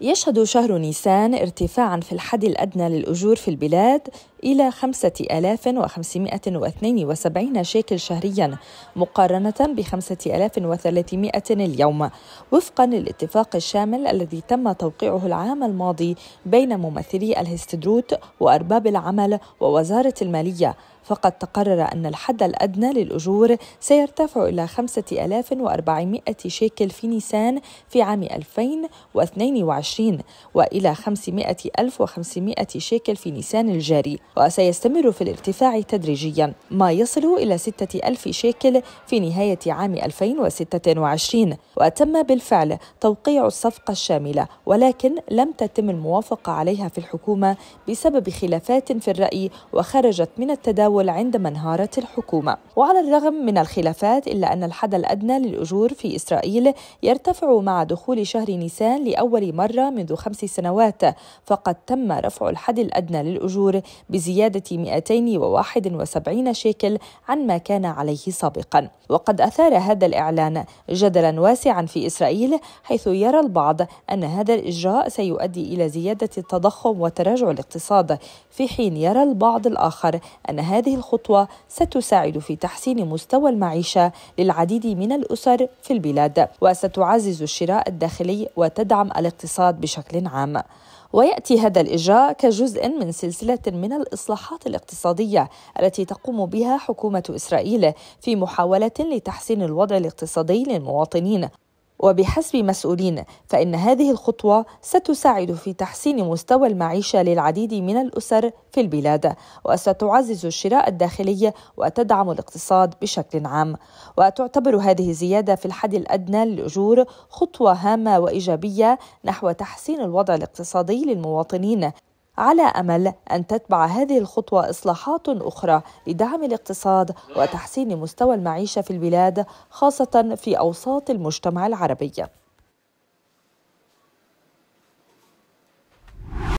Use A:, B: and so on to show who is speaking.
A: يشهد شهر نيسان ارتفاعا في الحد الادنى للاجور في البلاد إلى 5572 شيكل شهريا مقارنة ب 5300 اليوم وفقا للاتفاق الشامل الذي تم توقيعه العام الماضي بين ممثلي الهستدروت وأرباب العمل ووزارة المالية فقد تقرر أن الحد الأدنى للأجور سيرتفع إلى 5400 شيكل في نيسان في عام 2022 وإلى 500500 شيكل في نيسان الجاري وسيستمر في الارتفاع تدريجيا ما يصل إلى 6000 شيكل في نهاية عام 2026 وتم بالفعل توقيع الصفقة الشاملة ولكن لم تتم الموافقة عليها في الحكومة بسبب خلافات في الرأي وخرجت من التداول عندما انهارت الحكومة وعلى الرغم من الخلافات إلا أن الحد الأدنى للأجور في إسرائيل يرتفع مع دخول شهر نيسان لأول مرة منذ خمس سنوات فقد تم رفع الحد الأدنى للأجور بزيادة 271 شيكل عن ما كان عليه سابقا وقد أثار هذا الإعلان جدلا واسعا في إسرائيل حيث يرى البعض أن هذا الإجراء سيؤدي إلى زيادة التضخم وتراجع الاقتصاد في حين يرى البعض الآخر أن هذه الخطوة ستساعد في تحسين مستوى المعيشة للعديد من الأسر في البلاد وستعزز الشراء الداخلي وتدعم الاقتصاد بشكل عام وياتي هذا الاجراء كجزء من سلسله من الاصلاحات الاقتصاديه التي تقوم بها حكومه اسرائيل في محاوله لتحسين الوضع الاقتصادي للمواطنين وبحسب مسؤولين فإن هذه الخطوة ستساعد في تحسين مستوى المعيشة للعديد من الأسر في البلاد وستعزز الشراء الداخلي وتدعم الاقتصاد بشكل عام وتعتبر هذه الزيادة في الحد الأدنى للأجور خطوة هامة وإيجابية نحو تحسين الوضع الاقتصادي للمواطنين على امل ان تتبع هذه الخطوه اصلاحات اخرى لدعم الاقتصاد وتحسين مستوى المعيشه في البلاد خاصه في اوساط المجتمع العربي